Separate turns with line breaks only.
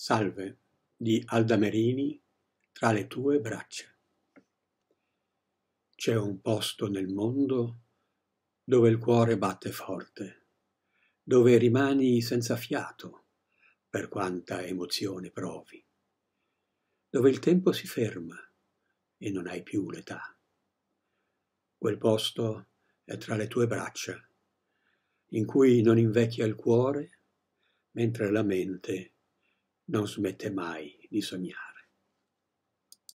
Salve di Aldamerini tra le tue braccia. C'è un posto nel mondo dove il cuore batte forte, dove rimani senza fiato per quanta emozione provi, dove il tempo si ferma e non hai più l'età. Quel posto è tra le tue braccia, in cui non invecchia il cuore, mentre la mente è non smette mai di sognare.